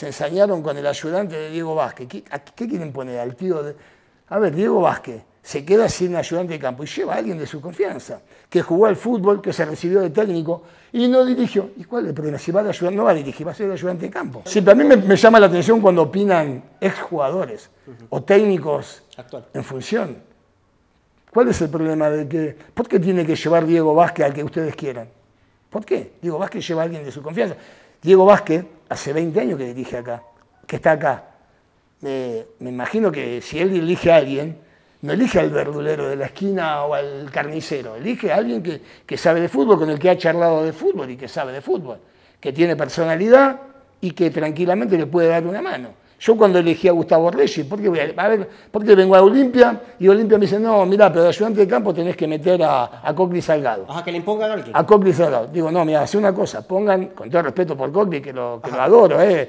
se ensañaron con el ayudante de Diego Vázquez. ¿Qué, quieren poner al tío? De... A ver, Diego Vázquez se queda sin ayudante de campo y lleva a alguien de su confianza, que jugó al fútbol, que se recibió de técnico y no dirigió. ¿Y cuál es el problema? Si va de ayudante, no va a dirigir, va a ser ayudante de campo. Sí, también mí me, llama la atención cuando opinan exjugadores o técnicos en función. ¿Cuál es el problema de que, por qué tiene que llevar Diego Vázquez al que ustedes quieran? ¿Por qué? Diego Vázquez lleva a alguien de su confianza. Diego Vázquez hace 20 años que dirige acá, que está acá. Eh, me imagino que si él elige a alguien, no elige al verdulero de la esquina o al carnicero, elige a alguien que sabe de fútbol, con el que ha charlado de fútbol y que sabe de fútbol, que tiene personalidad y que tranquilamente le puede dar una mano. Yo cuando elegí a Gustavo Reyes, ¿por qué, voy a, ver, vengo a Olimpia? Y Olimpia me dice, no, mira, pero de ayudante de campo tenés que meter a, a Salgado. Ajá, que le impongan a alguien. A Cocli Salgado. Digo, no, mira, hace una cosa, pongan, con todo respeto por Cogli, que, lo, adoro, eh,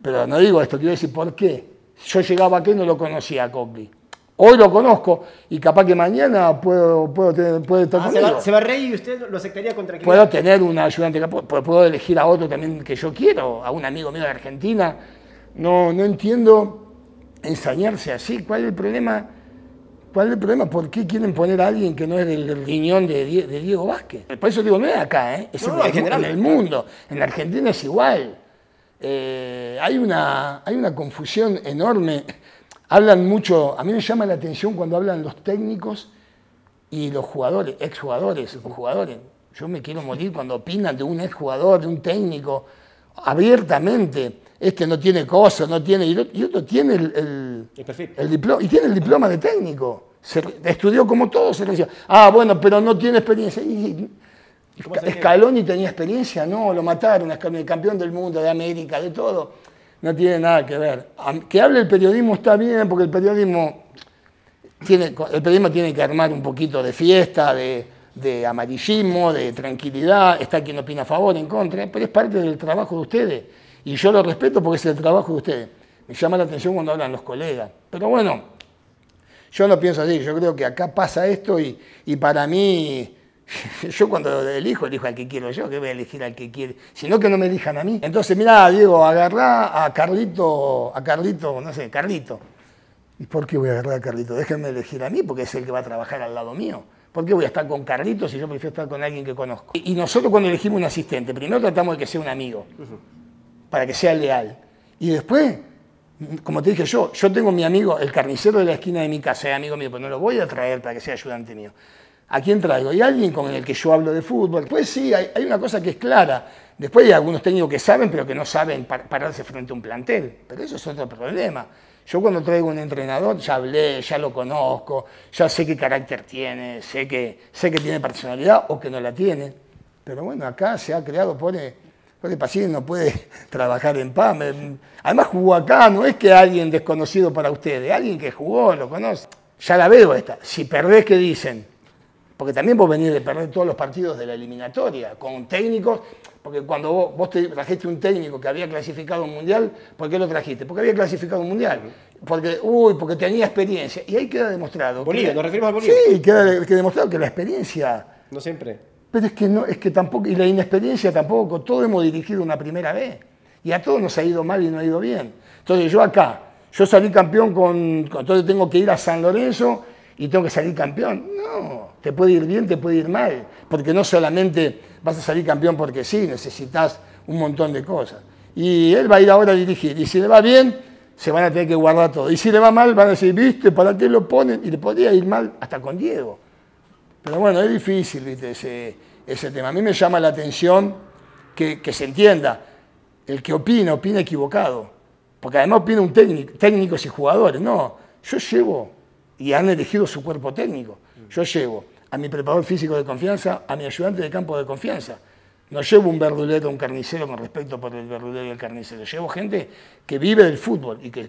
pero no digo esto, quiero decir, ¿por qué? Yo llegaba aquí y no lo conocía a Cocli. Hoy lo conozco y capaz que mañana puedo, puedo tener, estar con ah, conmigo. Se va, a va y usted lo aceptaría contra quién. Puedo tener un ayudante, campo, puedo elegir a otro también que yo quiero, a un amigo mío de Argentina no, no entiendo ensañarse así. ¿Cuál es el problema? ¿Cuál es el problema? ¿Por qué quieren poner a alguien que no es del riñón de, Diego Vázquez? Por eso digo, no es acá, ¿eh? es en, general. el mundo. En Argentina es igual. Eh, hay, una, hay una confusión enorme. Hablan mucho, a mí me llama la atención cuando hablan los técnicos y los jugadores, exjugadores los jugadores. Yo me quiero morir cuando opinan de un exjugador, de un técnico abiertamente, este no tiene cosa, no tiene. Y otro tiene el, diploma, y tiene el diploma de técnico. estudió como todos, se decía, ah, bueno, pero no tiene experiencia. Y, ni tenía experiencia, no, lo mataron, el campeón del mundo, de América, de todo. No tiene nada que ver. Que hable el periodismo está bien, porque el periodismo tiene, el periodismo tiene que armar un poquito de fiesta, de, de amarillismo, de tranquilidad, está quien opina a favor, en contra, pero es parte del trabajo de ustedes. Y yo lo respeto porque es el trabajo de ustedes. Me llama la atención cuando hablan los colegas. Pero bueno, yo no pienso así, yo creo que acá pasa esto y, para mí, yo cuando elijo, elijo al que quiero yo, que voy a elegir al que quiere, sino que no me elijan a mí. Entonces, mira Diego, agarrá a Carlito, a Carlito, no sé, Carlito. ¿Y por qué voy a agarrar a Carlito? Déjenme elegir a mí porque es el que va a trabajar al lado mío. ¿Por qué voy a estar con Carlitos si yo prefiero estar con alguien que conozco? Y nosotros cuando elegimos un asistente, primero tratamos de que sea un amigo, para que sea leal. Y después, como te dije yo, yo tengo mi amigo, el carnicero de la esquina de mi casa, es amigo mío, pero no lo voy a traer para que sea ayudante mío. ¿A quién traigo? Y alguien con el que yo hablo de fútbol. Pues sí, hay, una cosa que es clara. Después hay algunos técnicos que saben, pero que no saben pararse frente a un plantel. Pero eso es otro problema. Yo cuando traigo un entrenador ya hablé, ya lo conozco, ya sé qué carácter tiene, sé que, sé que tiene personalidad o que no la tiene. Pero bueno, acá se ha creado, pone, pone paciente, no puede trabajar en paz. además jugó acá, no es que alguien desconocido para ustedes, alguien que jugó, lo conoce. Ya la veo esta. Si perdés, ¿qué dicen? porque también vos venís de perder todos los partidos de la eliminatoria, con técnicos, porque cuando vos, trajiste un técnico que había clasificado un mundial, ¿por qué lo trajiste? Porque había clasificado un mundial. Porque, uy, porque tenía experiencia. Y ahí queda demostrado. Bolivia, a Bolivia. Sí, queda demostrado que la experiencia. No siempre. Pero es que no, es que tampoco, y la inexperiencia tampoco, todos hemos dirigido una primera vez. Y a todos nos ha ido mal y no ha ido bien. Entonces yo acá, yo salí campeón con, entonces tengo que ir a San Lorenzo y tengo que salir campeón. No, te puede ir bien, te puede ir mal, porque no solamente vas a salir campeón porque sí, necesitas un montón de cosas. Y él va a ir ahora a dirigir, y si le va bien, se van a tener que guardar todo. Y si le va mal, van a decir, viste, ¿para qué lo ponen? Y le podría ir mal hasta con Diego. Pero bueno, es difícil, ese, ese tema. A mí me llama la atención que, que se entienda. El que opina, opina equivocado. Porque además opina un técnico, técnicos y jugadores. No, yo llevo y han elegido su cuerpo técnico. Yo llevo a mi preparador físico de confianza, a mi ayudante de campo de confianza. No llevo un verdulero, un carnicero con respecto por el verdulero y el carnicero. Llevo gente que vive del fútbol y que